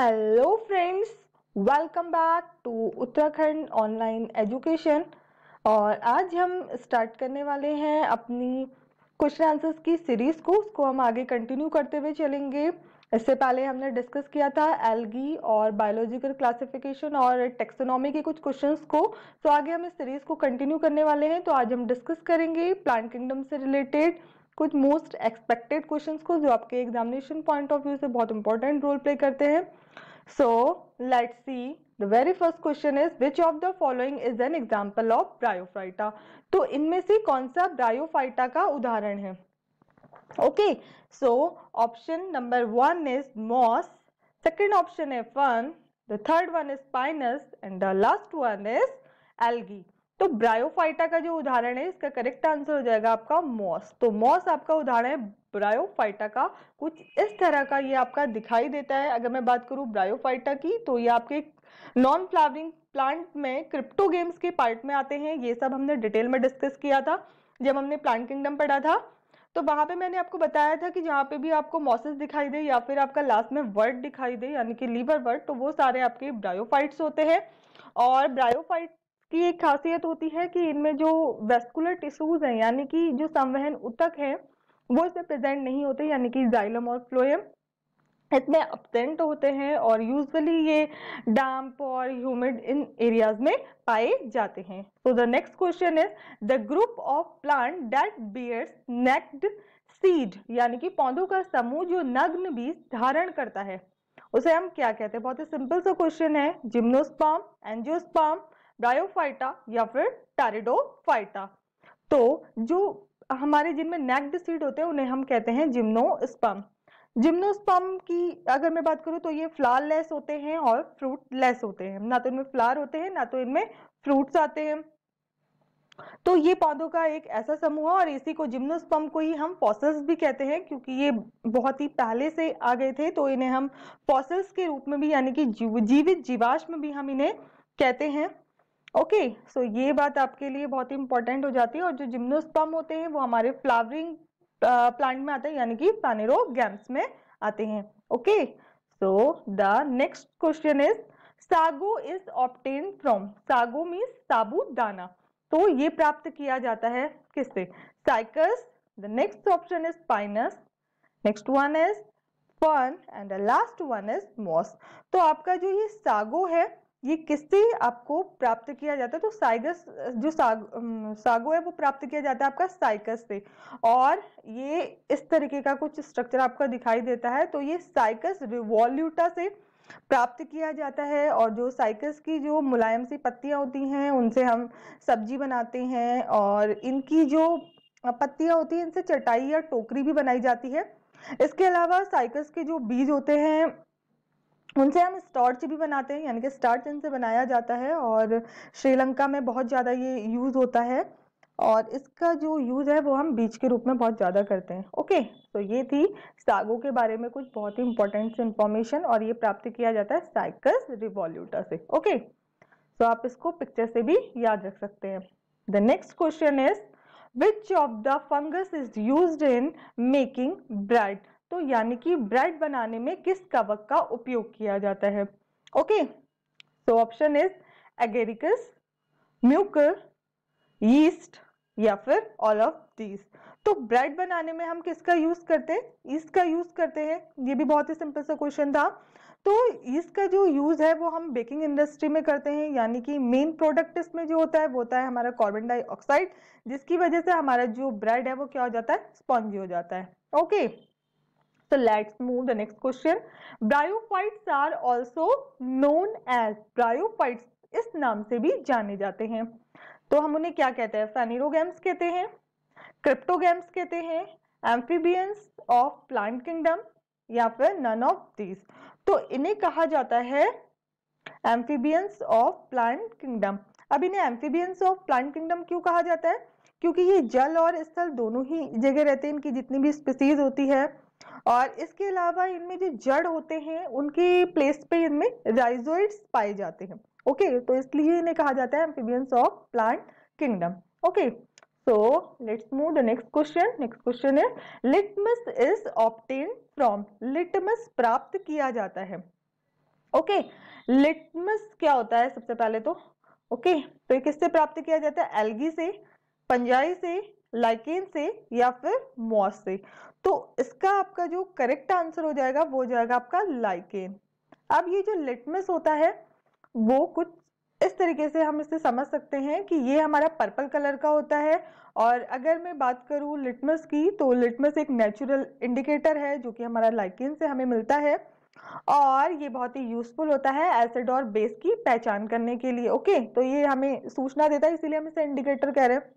Hello friends welcome back to Uttarakhand online education और आज हम स्टार्ट करने वाले हैं अपनी क्वेश्चन आंसर्स की सीरीज को उसको हम आगे कंटिन्यू करते हुए चलेंगे इससे पहले हमने डिस्कस किया था एल्गी और बायोलॉजिकल क्लासिफिकेशन और टेक्सोनॉमी के कुछ क्वेश्चंस को तो आगे हम इस सीरीज को कंटिन्यू करने वाले हैं तो आज हम डिस्कस करेंगे प्लांट किंगडम से रिलेटेड कुछ मोस्ट एक्सपेक्टेड क्वेश्चन को जो आपके एग्जामिनेशन पॉइंट ऑफ व्यू से बहुत इंपॉर्टेंट रोल प्ले करते हैं so let see the very first question is which of the following is an example of bryophyta तो इनमें से कौन सा ब्रायोफाइटा का उदाहरण है okay so option number one is moss second option है fern the third one is pinus and the last one is algae तो ब्रायोफाइटा का जो उदाहरण है इसका करेक्ट आंसर हो जाएगा आपका मॉस तो मॉस आपका उदाहरण है ब्रायोफाइटा का कुछ इस तरह का ये आपका दिखाई देता है अगर मैं बात करूं ब्रायोफाइटा की तो ये आपके नॉन फ्लावरिंग प्लांट में क्रिप्टो गेम्स के पार्ट में आते हैं ये सब हमने डिटेल में डिस्कस किया था जब हमने प्लांट किंगडम पढ़ा था तो वहां पे मैंने आपको बताया था कि जहाँ पे भी आपको मॉसेस दिखाई दे या फिर आपका लास्ट में वर्ड दिखाई दे यानी कि लीवर वर्ड तो वो सारे आपके ब्रायोफाइट्स होते हैं और ब्रायोफाइट की एक खासियत होती है कि इनमें जो वेस्कुलर टिश्यूज हैं यानी कि जो संवहन उतक है वो इसमें प्रेजेंट नहीं होते यानी कि जाइलम और फ्लोएम इसमें अपसेंट होते हैं और यूजली ये डैम्प और ह्यूमिड इन एरियाज में पाए जाते हैं so the next question is the group of plant that bears naked seed यानी कि पौधों का समूह जो नग्न बीज धारण करता है उसे हम क्या कहते हैं बहुत ही सिंपल सा क्वेश्चन है जिम्नोस्पाम एंजियोस्पाम ब्रायोफाइटा या फिर टेरिडोफाइटा तो जो हमारे जिनमें नेक्ड सीड होते हैं उन्हें हम कहते हैं जिम्नोस्पर्म जिम्नोस्पम की अगर मैं बात करूं तो ये फ्लार लेस होते हैं और फ्रूट लेस होते हैं ना तो इनमें फ्लार होते हैं ना तो इनमें फ्रूट्स आते हैं तो ये पौधों का एक ऐसा समूह और इसी को जिम्नोस्पर्म को ही हम फॉसल्स भी कहते हैं क्योंकि ये बहुत ही पहले से आ गए थे तो इन्हें हम फॉसल्स के रूप में भी यानी कि जीवित जीवाश्म भी हम इन्हें कहते हैं ओके okay, सो so ये बात आपके लिए बहुत इंपॉर्टेंट हो जाती है और जो जिम्नोस्पम होते हैं वो हमारे फ्लावरिंग प्लांट uh, में आते हैं यानी कि प्लानेरो गैम्स में आते हैं okay so the next question is sago is obtained from sago means साबुदाना तो ये प्राप्त किया जाता है किससे cycas the next option is pinus next one is fern and the last one is moss तो आपका जो ये सागो है ये किससे आपको प्राप्त किया जाता है तो साइगस जो साग सागो है वो प्राप्त किया जाता है आपका साइकस से और ये इस तरीके का कुछ स्ट्रक्चर आपका दिखाई देता है तो ये साइकस रिवॉल्यूटा से प्राप्त किया जाता है और जो साइकस की जो मुलायम सी पत्तियां होती हैं उनसे हम सब्जी बनाते हैं और इनकी जो पत्तियां होती हैं इनसे चटाई या टोकरी भी बनाई जाती है इसके अलावा साइकस के जो बीज होते हैं उनसे हम स्टॉर्च भी बनाते हैं यानी कि स्टार्च इनसे बनाया जाता है और श्रीलंका में बहुत ज़्यादा ये यूज़ होता है और इसका जो यूज़ है वो हम बीज के रूप में बहुत ज़्यादा करते हैं ओके तो ये थी सागों के बारे में कुछ बहुत ही इंपॉर्टेंट इन्फॉर्मेशन और ये प्राप्त किया जाता है साइकस रिवॉल्यूटा से ओके तो आप इसको पिक्चर से भी याद रख सकते हैं the next question is which of the fungus is use in making bread तो यानी कि ब्रेड बनाने में किस कवक का उपयोग किया जाता है okay so option is agaricus mucor yeast या फिर ऑल ऑफ दीज तो ब्रेड बनाने में हम किसका यूज करते हैं ईस्ट का यूज करते हैं ये भी बहुत ही सिंपल सा क्वेश्चन था तो ईस्ट का जो यूज है वो हम बेकिंग इंडस्ट्री में करते हैं यानी कि मेन प्रोडक्ट इसमें जो होता है वो होता है हमारा कार्बन डाइऑक्साइड जिसकी वजह से हमारा जो ब्रेड है वो क्या हो जाता है स्पॉन्जी हो जाता है okay okay. So let's move the next question. Bryophytes are also known as bryophytes इस नाम से भी जाने जाते हैं तो हम उन्हें क्या कहते हैं फेनिरोगेम्स कहते हैं क्रिप्टोगेम्स कहते हैं एम्फीबियंस ऑफ प्लांट किंगडम या फिर नन ऑफ दीज तो इन्हें कहा जाता है एम्फीबियंस ऑफ प्लांट किंगडम अब इन्हें एम्फीबियंस ऑफ प्लांट किंगडम क्यों कहा जाता है क्योंकि ये जल और स्थल दोनों ही जगह रहते हैं इनकी जितनी भी स्पीसीज होती है और इसके अलावा इनमें जो जड़ होते हैं उनके प्लेस पे इनमें राइजोइड्स पाए जाते हैं ओके okay, तो इसलिए इन्हें कहा जाता है amphibians of plant kingdom okay so let's move the next question next question is litmus is obtained from litmus प्राप्त किया जाता है ओके okay, litmus क्या होता है सबसे पहले तो ओके okay, तो किससे प्राप्त किया जाता है एल्गी से पंजाई से लाइकेन से या फिर मॉस से तो इसका आपका जो करेक्ट आंसर हो जाएगा वो हो जाएगा आपका लाइकेन अब ये जो लिटमस होता है वो कुछ इस तरीके से हम इसे समझ सकते हैं कि ये हमारा पर्पल कलर का होता है और अगर मैं बात करूँ लिटमस की तो लिटमस एक नेचुरल इंडिकेटर है जो कि हमारा लाइकेन से हमें मिलता है और ये बहुत ही यूजफुल होता है एसिड और बेस की पहचान करने के लिए ओके तो ये हमें सूचना देता है इसीलिए हम इसे इंडिकेटर कह रहे हैं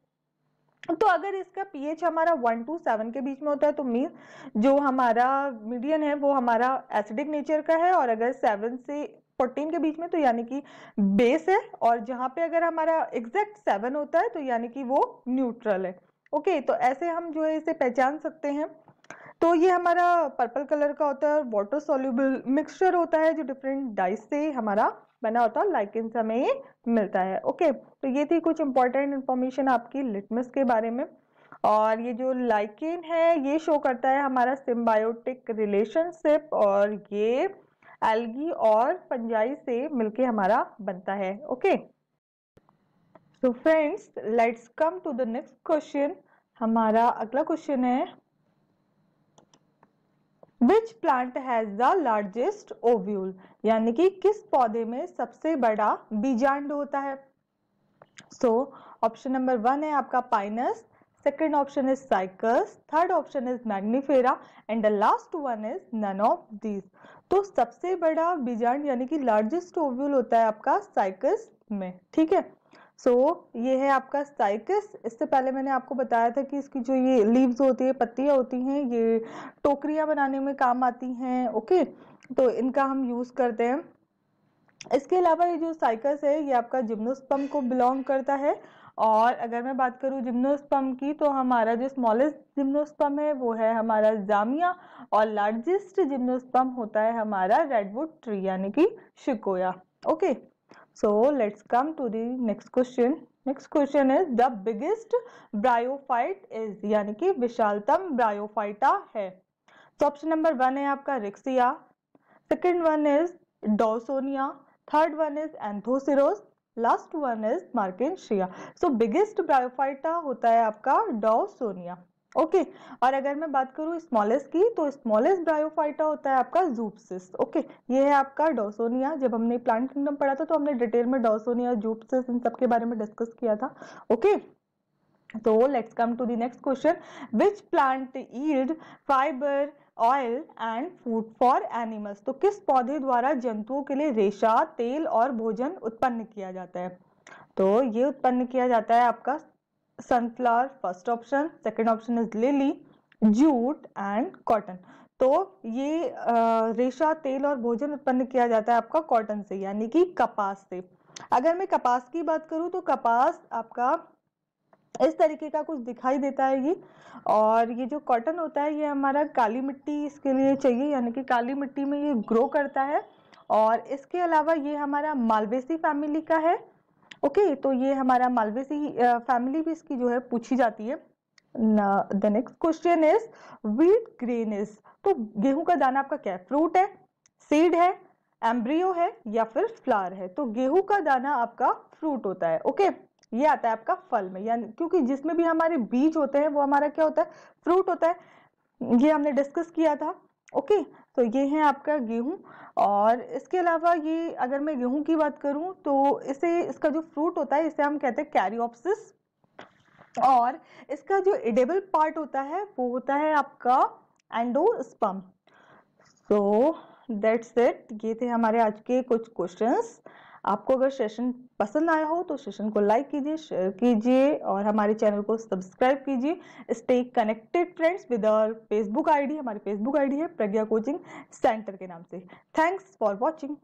तो अगर इसका पीएच हमारा वन टू सेवन के बीच में होता है तो मीन जो हमारा मीडियन है वो हमारा एसिडिक नेचर का है और अगर सेवन से फोर्टीन के बीच में तो यानी कि बेस है और जहाँ पे अगर हमारा एग्जैक्ट सेवन होता है तो यानी कि वो न्यूट्रल है ओके तो ऐसे हम जो है इसे पहचान सकते हैं तो ये हमारा पर्पल कलर का होता है वाटर सोल्यूबल मिक्सचर होता है जो डिफरेंट डाइस से हमारा बना होता है लाइकिन से हमें ये मिलता है ओके तो ये थी कुछ इंपॉर्टेंट इन्फॉर्मेशन आपकी लिटमस के बारे में और ये जो लाइकिन है ये शो करता है हमारा सिम्बायोटिक रिलेशनशिप और ये एल्गी और पंजाई से मिलके हमारा बनता है ओके तो friends let's come to the next question हमारा अगला क्वेश्चन है which plant has the largest ovule यानी कि किस पौधे में सबसे बड़ा बीजांड होता है सो ऑप्शन नंबर वन है आपका pinus second option is cycas third option is mangifera and the last one is none of these तो सबसे बड़ा बीजांड यानी कि लार्जेस्ट ओव्यूल होता है आपका साइकस में ठीक है सो so, ये है आपका स्टाइकिस इससे पहले मैंने आपको बताया था कि इसकी जो ये लीव्स होती है पत्तियाँ होती हैं ये टोकरियाँ बनाने में काम आती हैं ओके तो इनका हम यूज़ करते हैं इसके अलावा ये जो साइकस है ये आपका जिम्नोस्पम को बिलोंग करता है और अगर मैं बात करूँ जिम्नोस्पम की तो हमारा जो स्मॉलेस्ट जिम्नोस्पम है वो है हमारा जामिया और लार्जेस्ट जिम्नोस्पम होता है हमारा रेडवुड ट्री यानी कि sequoia okay So let's come to the next question. Next question is the biggest bryophyte is यानी कि विशालतम ब्रायोफाइटा है तो ऑप्शन नंबर वन है आपका riccia second one is dawsonia third one is anthoceros last one is मार्केशिया so biggest bryophyta होता है आपका डोसोनिया ओके और अगर मैं बात करूँ स्मॉलेस्ट की तो स्मॉलेस्ट ब्रायोफाइटा होता है आपका जूपसिस ओके ये है आपका डोसोनिया जब हमने प्लांट किंगडम पढ़ा था तो हमने डिटेल में डोसोनिया जूपसिस इन सब के बारे में डिस्कस किया था ओके तो let's come to the next question which plant yield fibre oil and food for animals तो किस पौधे द्वारा जंतुओं के लिए रेशा तेल और भोजन उत्पन्न किया जाता है तो ये उत्पन्न किया जाता है आपका sunflower first option second option is lily jute and cotton तो ये रेशा तेल और भोजन उत्पन्न किया जाता है आपका कॉटन से यानी कि कपास से अगर मैं कपास की बात करूँ तो कपास आपका इस तरीके का कुछ दिखाई देता है ये और ये जो कॉटन होता है ये हमारा काली मिट्टी इसके लिए चाहिए यानी कि काली मिट्टी में ये ग्रो करता है और इसके अलावा ये हमारा मालवेसी फैमिली का है ओके तो ये हमारा मालवे से ही फैमिली भी इसकी जो है पूछी जाती है the next question is wheat grain is तो गेहूं का दाना आपका क्या है फ्रूट है सीड है एम्ब्रियो है या फिर फ्लावर है तो गेहूं का दाना आपका फ्रूट होता है ओके okay? ये आता है आपका फल में यानी क्योंकि जिसमें भी हमारे बीज होते हैं वो हमारा क्या होता है फ्रूट होता है ये हमने डिस्कस किया था ओके तो ये है आपका गेहूँ और इसके अलावा ये अगर मैं गेहूँ की बात करूँ तो इसे इसका जो फ्रूट होता है इसे हम कहते हैं कैरियोप्सिस और इसका जो एडेबल पार्ट होता है वो होता है आपका एंडोस्पम सो दैट्स इट ये थे हमारे आज के कुछ क्वेश्चंस आपको अगर सेशन पसंद आया हो तो सेशन को लाइक कीजिए शेयर कीजिए और हमारे चैनल को सब्सक्राइब कीजिए stay connected friends with our Facebook ID हमारी फेसबुक आईडी है प्रज्ञा कोचिंग सेंटर के नाम से थैंक्स फॉर वॉचिंग